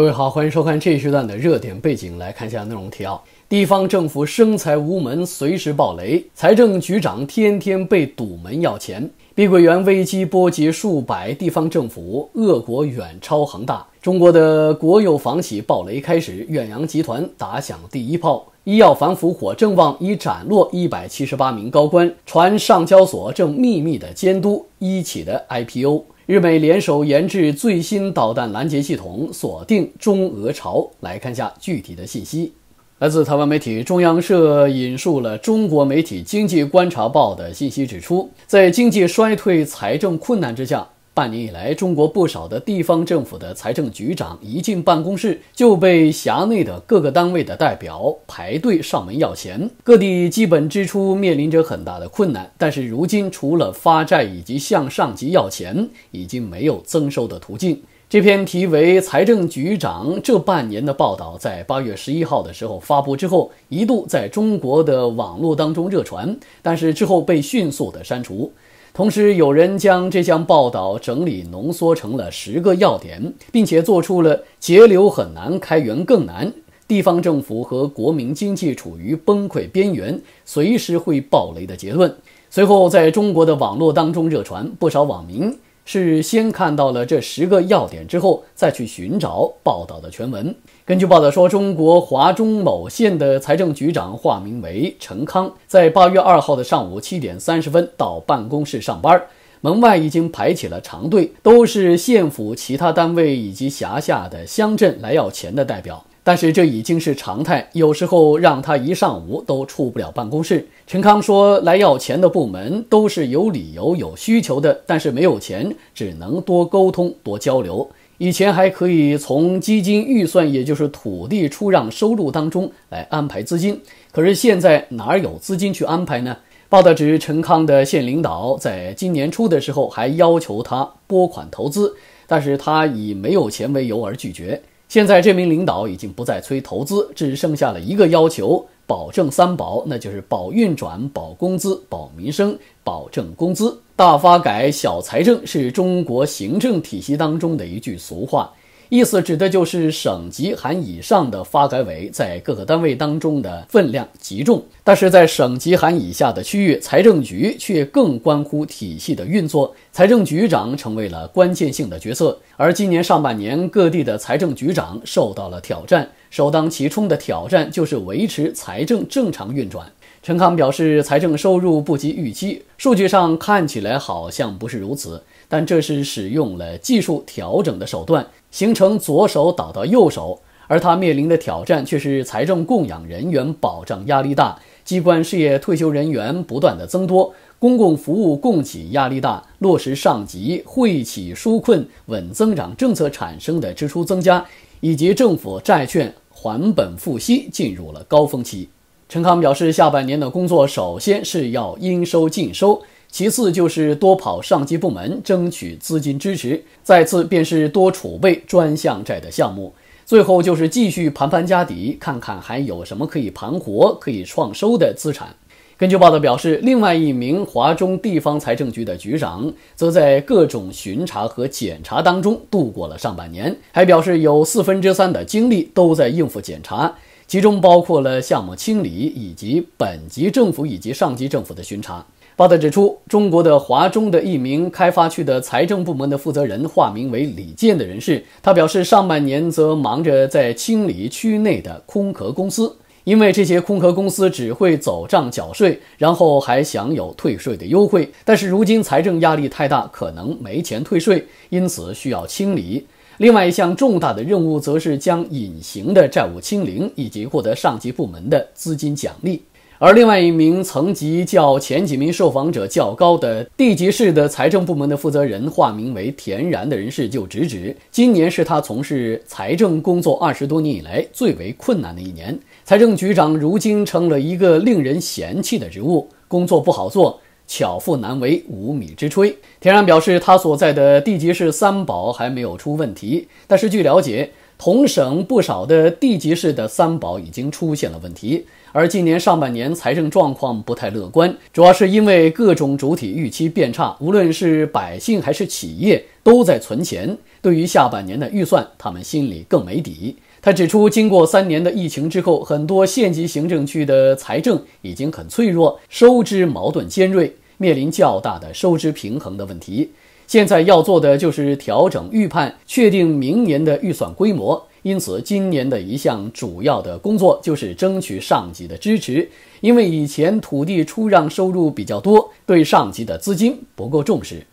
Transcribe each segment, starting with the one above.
各位好，欢迎收看这一时段的热点背景。来看一下内容提要：地方政府生财无门，随时爆雷；财政局长天天被堵门要钱；碧桂园危机波及数百地方政府，恶果远超恒大。中国的国有房企暴雷开始，远洋集团打响第一炮。医药反腐火正旺，已斩落一百七十八名高官。传上交所正秘密的监督一起的 IPO。日美联手研制最新导弹拦截系统，锁定中俄朝。来看下具体的信息。来自台湾媒体中央社引述了中国媒体《经济观察报》的信息，指出，在经济衰退、财政困难之下。半年以来，中国不少的地方政府的财政局长一进办公室，就被辖内的各个单位的代表排队上门要钱。各地基本支出面临着很大的困难，但是如今除了发债以及向上级要钱，已经没有增收的途径。这篇题为《财政局长这半年的报道》在八月十一号的时候发布之后，一度在中国的网络当中热传，但是之后被迅速的删除。同时，有人将这项报道整理浓缩成了十个要点，并且做出了“节流很难，开源更难，地方政府和国民经济处于崩溃边缘，随时会爆雷”的结论。随后，在中国的网络当中热传，不少网民。是先看到了这十个要点之后，再去寻找报道的全文。根据报道说，中国华中某县的财政局长化名为陈康，在八月二号的上午七点三十分到办公室上班，门外已经排起了长队，都是县府其他单位以及辖下的乡镇来要钱的代表。但是这已经是常态，有时候让他一上午都出不了办公室。陈康说：“来要钱的部门都是有理由、有需求的，但是没有钱，只能多沟通、多交流。以前还可以从基金预算，也就是土地出让收入当中来安排资金，可是现在哪有资金去安排呢？”报道指，陈康的县领导在今年初的时候还要求他拨款投资，但是他以没有钱为由而拒绝。现在这名领导已经不再催投资，只剩下了一个要求：保证三保，那就是保运转、保工资、保民生，保证工资。大发改、小财政是中国行政体系当中的一句俗话。意思指的就是省级含以上的发改委在各个单位当中的分量极重，但是在省级含以下的区域，财政局却更关乎体系的运作，财政局长成为了关键性的角色。而今年上半年，各地的财政局长受到了挑战，首当其冲的挑战就是维持财政正常运转。陈康表示，财政收入不及预期，数据上看起来好像不是如此。但这是使用了技术调整的手段，形成左手倒到右手，而他面临的挑战却是财政供养人员保障压力大，机关事业退休人员不断的增多，公共服务供给压力大，落实上级惠企纾困稳增长政策产生的支出增加，以及政府债券还本付息进入了高峰期。陈康表示，下半年的工作首先是要应收尽收。其次就是多跑上级部门，争取资金支持；再次便是多储备专项债的项目；最后就是继续盘盘家底，看看还有什么可以盘活、可以创收的资产。根据报道表示，另外一名华中地方财政局的局长则在各种巡查和检查当中度过了上半年，还表示有四分之三的精力都在应付检查，其中包括了项目清理以及本级政府以及上级政府的巡查。报道指出，中国的华中的一名开发区的财政部门的负责人，化名为李健的人士，他表示，上半年则忙着在清理区内的空壳公司，因为这些空壳公司只会走账缴税，然后还享有退税的优惠。但是如今财政压力太大，可能没钱退税，因此需要清理。另外一项重大的任务，则是将隐形的债务清零，以及获得上级部门的资金奖励。而另外一名层级较前几名受访者较高的地级市的财政部门的负责人，化名为田然的人士就直指，今年是他从事财政工作二十多年以来最为困难的一年。财政局长如今成了一个令人嫌弃的职务，工作不好做，巧妇难为无米之炊。田然表示，他所在的地级市三宝还没有出问题，但是据了解，同省不少的地级市的三宝已经出现了问题。而今年上半年财政状况不太乐观，主要是因为各种主体预期变差，无论是百姓还是企业都在存钱。对于下半年的预算，他们心里更没底。他指出，经过三年的疫情之后，很多县级行政区的财政已经很脆弱，收支矛盾尖锐，面临较大的收支平衡的问题。现在要做的就是调整预判，确定明年的预算规模。因此，今年的一项主要的工作就是争取上级的支持，因为以前土地出让收入比较多，对上级的资金不够重视。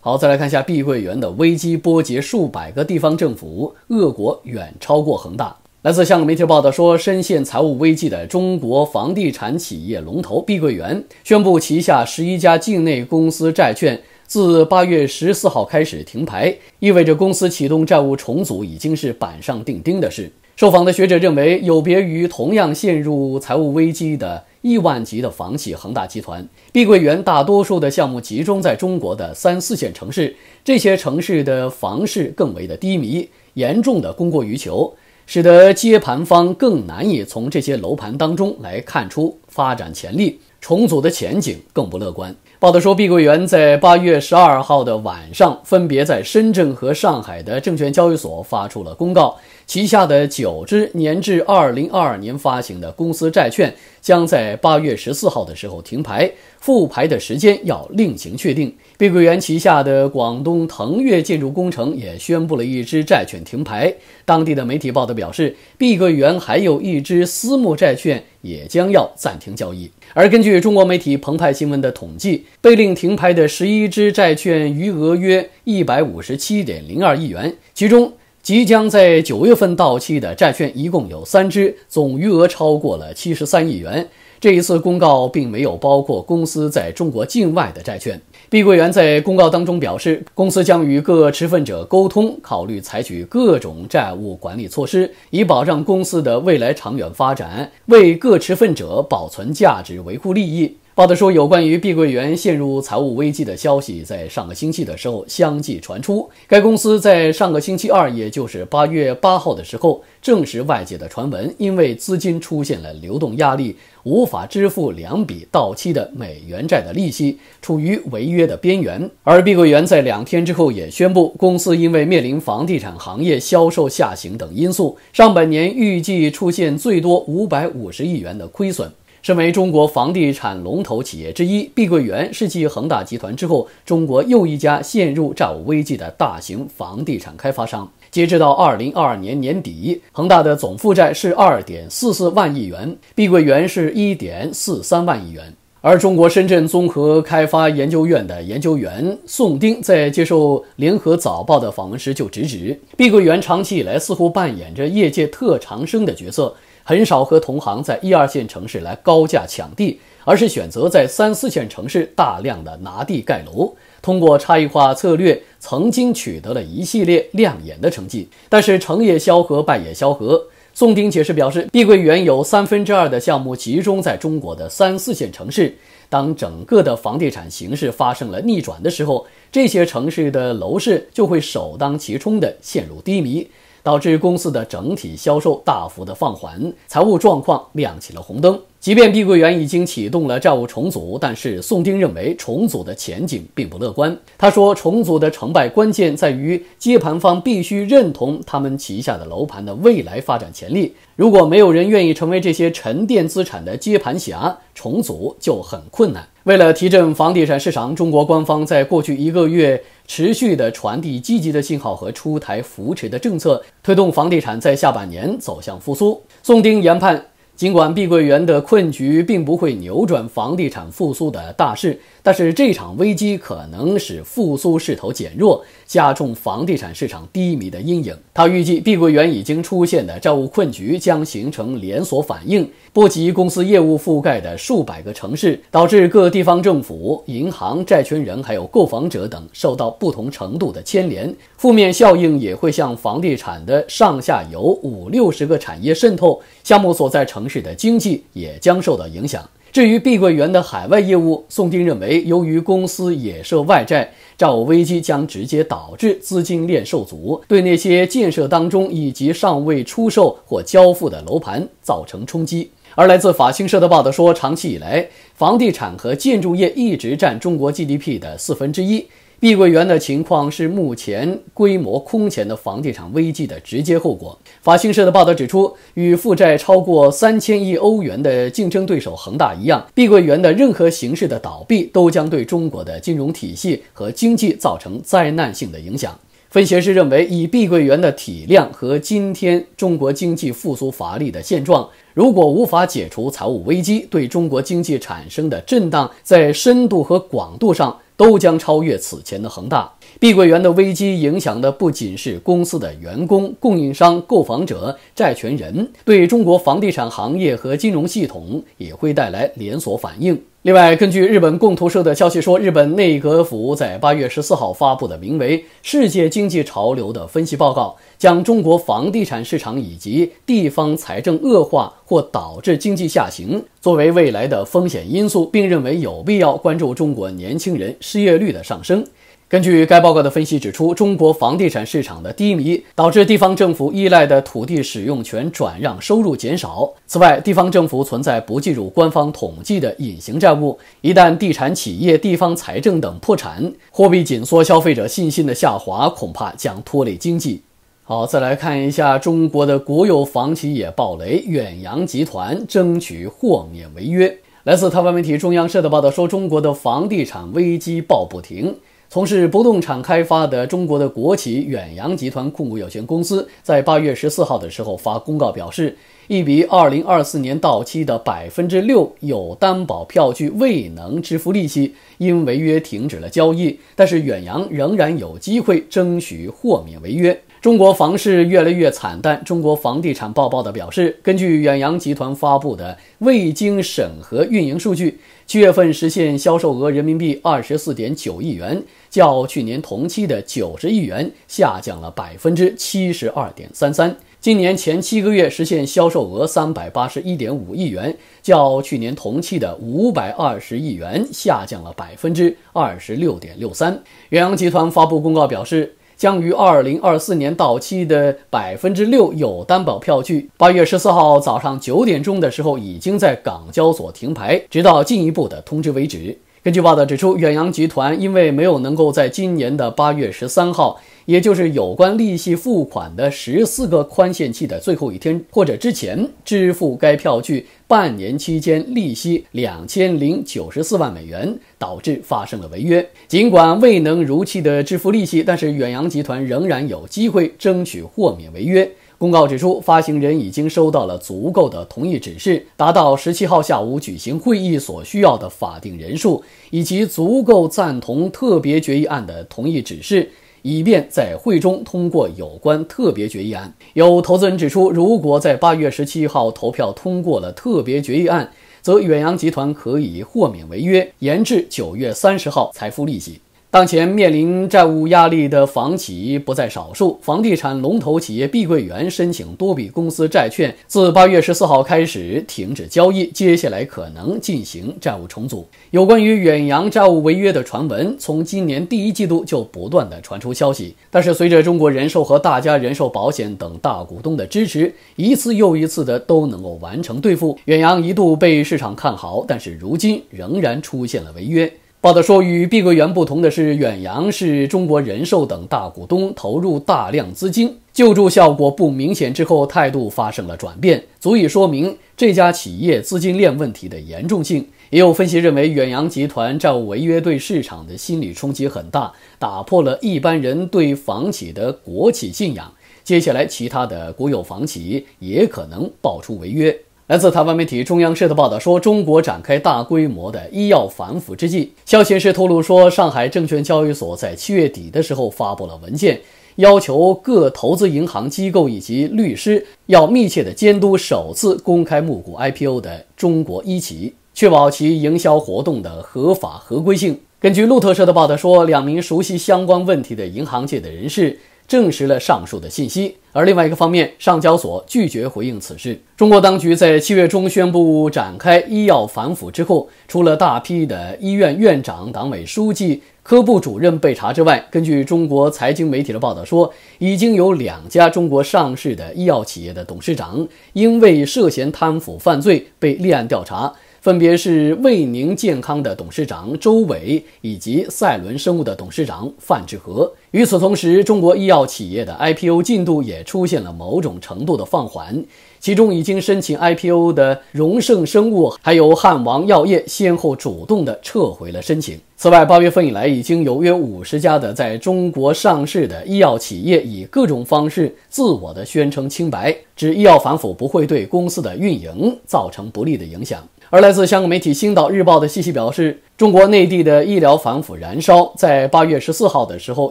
好，再来看一下碧桂园的危机波及数百个地方政府，恶果远超过恒大。来自香港媒体报道说，深陷财务危机的中国房地产企业龙头碧桂园宣布，旗下十一家境内公司债券。自八月十四号开始停牌，意味着公司启动债务重组已经是板上钉钉的事。受访的学者认为，有别于同样陷入财务危机的亿万级的房企恒大集团，碧桂园大多数的项目集中在中国的三四线城市，这些城市的房市更为的低迷，严重的供过于求，使得接盘方更难以从这些楼盘当中来看出发展潜力，重组的前景更不乐观。报道说，碧桂园在八月十二号的晚上，分别在深圳和上海的证券交易所发出了公告，旗下的九只年至二零二二年发行的公司债券将在八月十四号的时候停牌，复牌的时间要另行确定。碧桂园旗下的广东腾越建筑工程也宣布了一只债券停牌。当地的媒体报道表示，碧桂园还有一只私募债券也将要暂停交易。而根据中国媒体澎湃新闻的统计，被令停牌的十一只债券余额约一百五十七点零二亿元，其中即将在九月份到期的债券一共有三只，总余额超过了七十三亿元。这一次公告并没有包括公司在中国境外的债券。碧桂园在公告当中表示，公司将与各持份者沟通，考虑采取各种债务管理措施，以保障公司的未来长远发展，为各持份者保存价值、维护利益。报道说，有关于碧桂园陷入财务危机的消息，在上个星期的时候相继传出。该公司在上个星期二，也就是八月八号的时候，证实外界的传闻，因为资金出现了流动压力，无法支付两笔到期的美元债的利息，处于违约的边缘。而碧桂园在两天之后也宣布，公司因为面临房地产行业销售下行等因素，上半年预计出现最多五百五十亿元的亏损。身为中国房地产龙头企业之一，碧桂园是继恒大集团之后，中国又一家陷入债务危机的大型房地产开发商。截止到二零二二年年底，恒大的总负债是二点四四万亿元，碧桂园是一点四三万亿元。而中国深圳综合开发研究院的研究员宋丁在接受《联合早报》的访问时就直指，碧桂园长期以来似乎扮演着业界特长生的角色。很少和同行在一二线城市来高价抢地，而是选择在三四线城市大量的拿地盖楼，通过差异化策略，曾经取得了一系列亮眼的成绩。但是成也萧何，败也萧何。宋丁解释表示，碧桂园有三分之二的项目集中在中国的三四线城市，当整个的房地产形势发生了逆转的时候，这些城市的楼市就会首当其冲的陷入低迷。导致公司的整体销售大幅的放缓，财务状况亮起了红灯。即便碧桂园已经启动了债务重组，但是宋丁认为重组的前景并不乐观。他说，重组的成败关键在于接盘方必须认同他们旗下的楼盘的未来发展潜力。如果没有人愿意成为这些沉淀资产的接盘侠，重组就很困难。为了提振房地产市场，中国官方在过去一个月持续地传递积极的信号和出台扶持的政策，推动房地产在下半年走向复苏。宋丁研判，尽管碧桂园的困局并不会扭转房地产复苏的大势，但是这场危机可能使复苏势头减弱，加重房地产市场低迷的阴影。他预计，碧桂园已经出现的债务困局将形成连锁反应。不及公司业务覆盖的数百个城市，导致各地方政府、银行、债权人还有购房者等受到不同程度的牵连。负面效应也会向房地产的上下游五六十个产业渗透，项目所在城市的经济也将受到影响。至于碧桂园的海外业务，宋丁认为，由于公司也涉外债，债务危机将直接导致资金链受阻，对那些建设当中以及尚未出售或交付的楼盘造成冲击。而来自法新社的报道说，长期以来，房地产和建筑业一直占中国 GDP 的四分之一。碧桂园的情况是目前规模空前的房地产危机的直接后果。法新社的报道指出，与负债超过三千亿欧元的竞争对手恒大一样，碧桂园的任何形式的倒闭都将对中国的金融体系和经济造成灾难性的影响。分析师认为，以碧桂园的体量和今天中国经济复苏乏力的现状，如果无法解除财务危机，对中国经济产生的震荡，在深度和广度上都将超越此前的恒大。碧桂园的危机影响的不仅是公司的员工、供应商、购房者、债权人，对中国房地产行业和金融系统也会带来连锁反应。另外，根据日本共同社的消息说，日本内阁府在八月十四号发布的名为《世界经济潮流》的分析报告，将中国房地产市场以及地方财政恶化或导致经济下行作为未来的风险因素，并认为有必要关注中国年轻人失业率的上升。根据该报告的分析指出，中国房地产市场的低迷导致地方政府依赖的土地使用权转让收入减少。此外，地方政府存在不计入官方统计的隐形债务。一旦地产企业、地方财政等破产，货币紧缩、消费者信心的下滑恐怕将拖累经济。好，再来看一下中国的国有房企也暴雷，远洋集团争取豁免违约。来自台湾媒体中央社的报道说，中国的房地产危机报不停。从事不动产开发的中国的国企远洋集团控股有限公司，在八月十四号的时候发公告表示。一笔二零二四年到期的百分之六有担保票据未能支付利息，因违约停止了交易。但是远洋仍然有机会争取豁免违约。中国房市越来越惨淡。中国房地产报报的表示，根据远洋集团发布的未经审核运营数据，七月份实现销售额人民币二十四点九亿元，较去年同期的九十亿元下降了百分之七十二点三三。今年前七个月实现销售额三百八十一点五亿元，较去年同期的五百二十亿元下降了百分之二十六点六三。远洋集团发布公告表示，将于二零二四年到期的百分之六有担保票据，八月十四号早上九点钟的时候已经在港交所停牌，直到进一步的通知为止。根据报道指出，远洋集团因为没有能够在今年的八月十三号。也就是有关利息付款的十四个宽限期的最后一天，或者之前支付该票据半年期间利息两千零九十四万美元，导致发生了违约。尽管未能如期的支付利息，但是远洋集团仍然有机会争取豁免违约。公告指出，发行人已经收到了足够的同意指示，达到十七号下午举行会议所需要的法定人数，以及足够赞同特别决议案的同意指示。以便在会中通过有关特别决议案。有投资人指出，如果在八月十七号投票通过了特别决议案，则远洋集团可以豁免违约，延至九月三十号才付利息。当前面临债务压力的房企不在少数。房地产龙头企业碧桂园申请多笔公司债券自八月十四号开始停止交易，接下来可能进行债务重组。有关于远洋债务违约的传闻，从今年第一季度就不断的传出消息。但是随着中国人寿和大家人寿保险等大股东的支持，一次又一次的都能够完成兑付。远洋一度被市场看好，但是如今仍然出现了违约。报道说，与碧桂园不同的是，远洋是中国人寿等大股东投入大量资金救助，效果不明显之后态度发生了转变，足以说明这家企业资金链问题的严重性。也有分析认为，远洋集团债务违约对市场的心理冲击很大，打破了一般人对房企的国企信仰。接下来，其他的国有房企也可能爆出违约。来自台湾媒体中央社的报道说，中国展开大规模的医药反腐之际，消息人士透露说，上海证券交易所，在七月底的时候发布了文件，要求各投资银行机构以及律师要密切的监督首次公开募股 IPO 的中国一企，确保其营销活动的合法合规性。根据路透社的报道说，两名熟悉相关问题的银行界的人士。证实了上述的信息，而另外一个方面，上交所拒绝回应此事。中国当局在七月中宣布展开医药反腐之后，除了大批的医院院长、党委书记、科部主任被查之外，根据中国财经媒体的报道说，已经有两家中国上市的医药企业的董事长因为涉嫌贪腐犯罪被立案调查。分别是卫宁健康的董事长周伟以及赛伦生物的董事长范志和。与此同时，中国医药企业的 IPO 进度也出现了某种程度的放缓。其中，已经申请 IPO 的荣盛生物还有汉王药业先后主动的撤回了申请。此外，八月份以来，已经有约五十家的在中国上市的医药企业以各种方式自我的宣称清白，指医药反腐不会对公司的运营造成不利的影响。而来自香港媒体《星岛日报》的信息表示，中国内地的医疗反腐燃烧，在八月十四号的时候，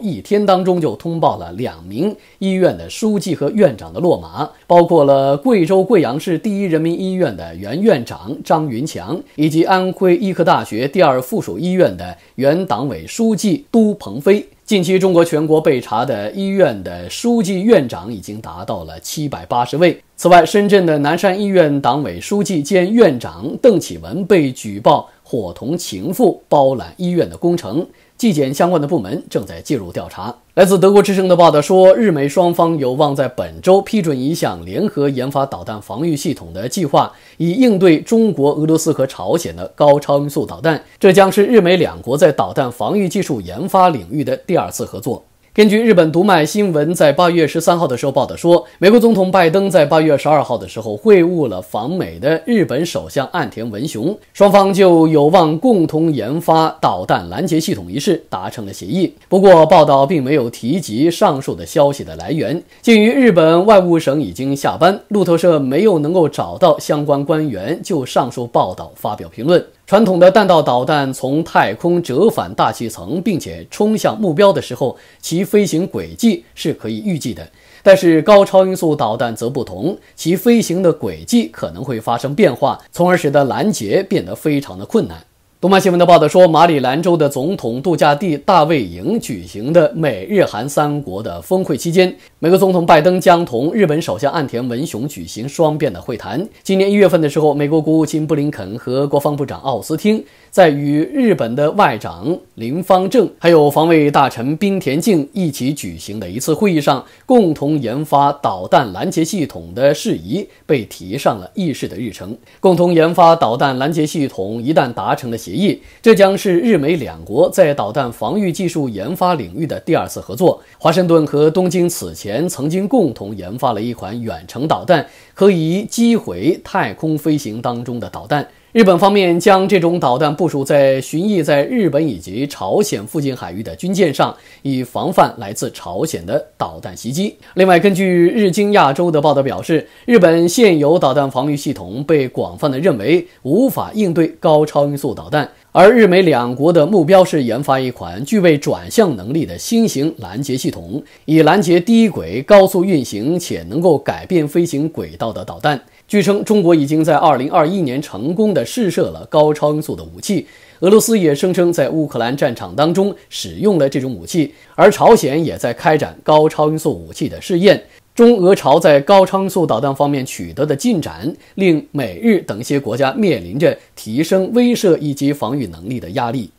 一天当中就通报了两名医院的书记和院长的落马，包括了贵州贵阳市第一人民医院的原院长张云强，以及安徽医科大学第二附属医院的原党委书记都鹏飞。近期，中国全国被查的医院的书记、院长已经达到了七百八十位。此外，深圳的南山医院党委书记兼院长邓启文被举报伙同情妇包揽医院的工程。纪检相关的部门正在介入调查。来自德国之声的报道说，日美双方有望在本周批准一项联合研发导弹防御系统的计划，以应对中国、俄罗斯和朝鲜的高超音速导弹。这将是日美两国在导弹防御技术研发领域的第二次合作。根据日本读卖新闻在八月十三号的时候报道说，美国总统拜登在八月十二号的时候会晤了访美的日本首相岸田文雄，双方就有望共同研发导弹拦截系统一事达成了协议。不过，报道并没有提及上述的消息的来源。鉴于日本外务省已经下班，路透社没有能够找到相关官员，就上述报道发表评论。传统的弹道导弹从太空折返大气层，并且冲向目标的时候，其飞行轨迹是可以预计的。但是高超音速导弹则不同，其飞行的轨迹可能会发生变化，从而使得拦截变得非常的困难。东马新闻》的报道说，马里兰州的总统度假地大卫营举行的美日韩三国的峰会期间，美国总统拜登将同日本首相岸田文雄举行双边的会谈。今年一月份的时候，美国国务卿布林肯和国防部长奥斯汀。在与日本的外长林方正还有防卫大臣滨田靖一起举行的一次会议上，共同研发导弹拦截系统的事宜被提上了议事的日程。共同研发导弹拦截系统一旦达成了协议，这将是日美两国在导弹防御技术研发领域的第二次合作。华盛顿和东京此前曾经共同研发了一款远程导弹，可以击毁太空飞行当中的导弹。日本方面将这种导弹部署在巡弋在日本以及朝鲜附近海域的军舰上，以防范来自朝鲜的导弹袭击。另外，根据日经亚洲的报道表示，日本现有导弹防御系统被广泛的认为无法应对高超音速导弹，而日美两国的目标是研发一款具备转向能力的新型拦截系统，以拦截低轨高速运行且能够改变飞行轨道的导弹。据称，中国已经在二零二一年成功的试射了高超音速的武器。俄罗斯也声称在乌克兰战场当中使用了这种武器，而朝鲜也在开展高超音速武器的试验。中俄朝在高超音速导弹方面取得的进展，令美日等一些国家面临着提升威慑以及防御能力的压力。